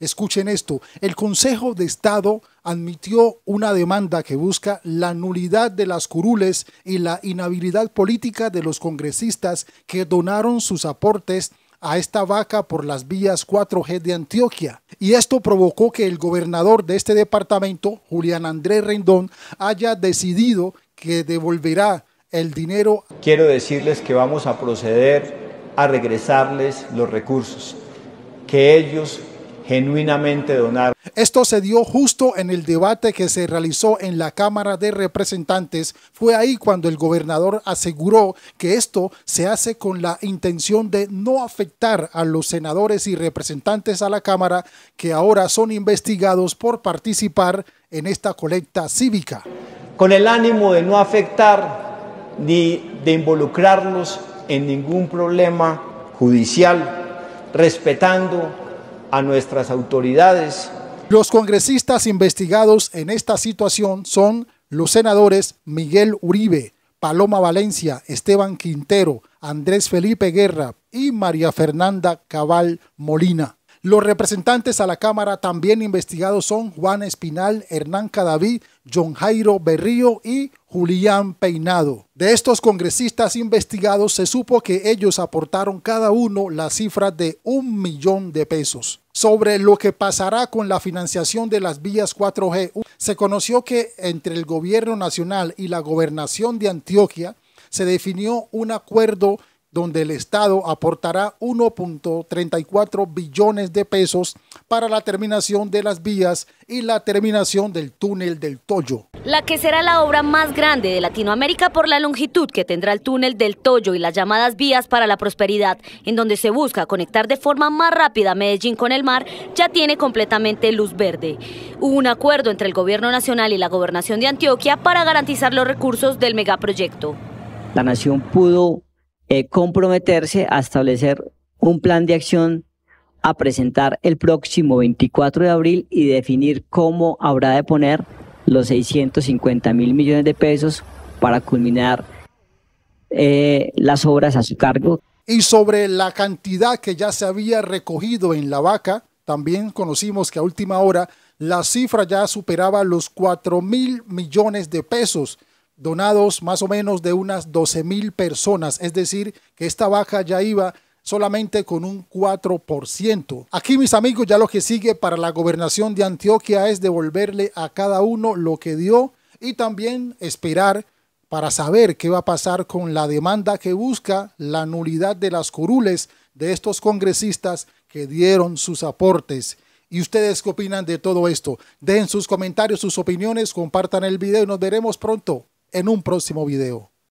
Escuchen esto, el Consejo de Estado admitió una demanda que busca la nulidad de las curules y la inhabilidad política de los congresistas que donaron sus aportes a esta vaca por las vías 4G de Antioquia. Y esto provocó que el gobernador de este departamento, Julián Andrés Rendón, haya decidido que devolverá el dinero. Quiero decirles que vamos a proceder a regresarles los recursos que ellos genuinamente donar. Esto se dio justo en el debate que se realizó en la Cámara de Representantes. Fue ahí cuando el gobernador aseguró que esto se hace con la intención de no afectar a los senadores y representantes a la Cámara que ahora son investigados por participar en esta colecta cívica. Con el ánimo de no afectar ni de involucrarlos en ningún problema judicial, respetando a nuestras autoridades. Los congresistas investigados en esta situación son los senadores Miguel Uribe, Paloma Valencia, Esteban Quintero, Andrés Felipe Guerra y María Fernanda Cabal Molina. Los representantes a la Cámara también investigados son Juan Espinal, Hernán Cadavid, John Jairo Berrío y Julián Peinado. De estos congresistas investigados se supo que ellos aportaron cada uno la cifra de un millón de pesos. Sobre lo que pasará con la financiación de las vías 4G, se conoció que entre el gobierno nacional y la gobernación de Antioquia se definió un acuerdo donde el Estado aportará 1.34 billones de pesos para la terminación de las vías y la terminación del túnel del Toyo. La que será la obra más grande de Latinoamérica por la longitud que tendrá el túnel del Toyo y las llamadas vías para la prosperidad, en donde se busca conectar de forma más rápida Medellín con el mar, ya tiene completamente luz verde. Hubo un acuerdo entre el Gobierno Nacional y la Gobernación de Antioquia para garantizar los recursos del megaproyecto. La nación pudo eh, comprometerse a establecer un plan de acción a presentar el próximo 24 de abril y definir cómo habrá de poner los 650 mil millones de pesos para culminar eh, las obras a su cargo. Y sobre la cantidad que ya se había recogido en la vaca, también conocimos que a última hora la cifra ya superaba los 4 mil millones de pesos donados más o menos de unas 12 mil personas, es decir, que esta baja ya iba solamente con un 4%. Aquí mis amigos, ya lo que sigue para la gobernación de Antioquia es devolverle a cada uno lo que dio y también esperar para saber qué va a pasar con la demanda que busca la nulidad de las curules de estos congresistas que dieron sus aportes. ¿Y ustedes qué opinan de todo esto? Den sus comentarios, sus opiniones, compartan el video y nos veremos pronto en un próximo video.